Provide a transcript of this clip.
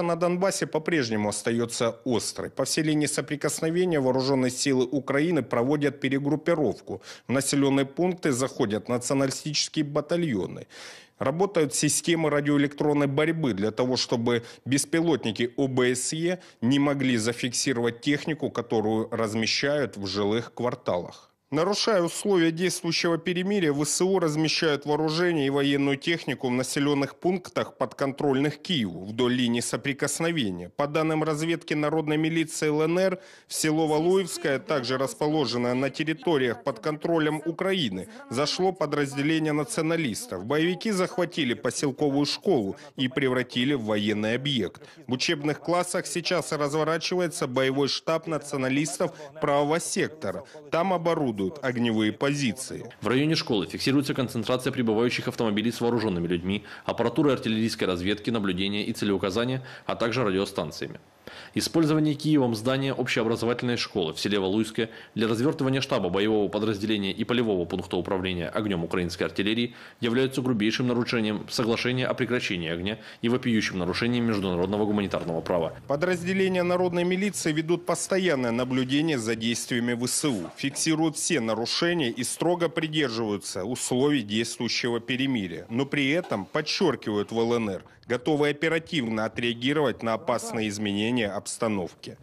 Конфликта на Донбассе по-прежнему остается острой. По всей линии соприкосновения вооруженные силы Украины проводят перегруппировку. В населенные пункты заходят националистические батальоны. Работают системы радиоэлектронной борьбы для того, чтобы беспилотники ОБСЕ не могли зафиксировать технику, которую размещают в жилых кварталах. Нарушая условия действующего перемирия, ВСУ размещают вооружение и военную технику в населенных пунктах подконтрольных Киеву вдоль линии соприкосновения. По данным разведки народной милиции ЛНР, в село Валуевское, также расположенное на территориях под контролем Украины, зашло подразделение националистов. Боевики захватили поселковую школу и превратили в военный объект. В учебных классах сейчас разворачивается боевой штаб националистов правого сектора. Там оборудование создадут огневые позиции. В районе школы фиксируется концентрация прибывающих автомобилей с вооруженными людьми, аппаратурой артиллерийской разведки, наблюдения и целеуказания, а также радиостанциями. Использование Киевом здания общеобразовательной школы в селе Валуйское для развертывания штаба боевого подразделения и полевого пункта управления огнем украинской артиллерии является грубейшим нарушением соглашения о прекращении огня и вопиющим нарушением международного гуманитарного права. Подразделения народной милиции ведут постоянное наблюдение за действиями ВСУ, фиксируют все нарушения и строго придерживаются условий действующего перемирия, но при этом подчеркивают в ЛНР, готовы оперативно отреагировать на опасные изменения изменения обстановки.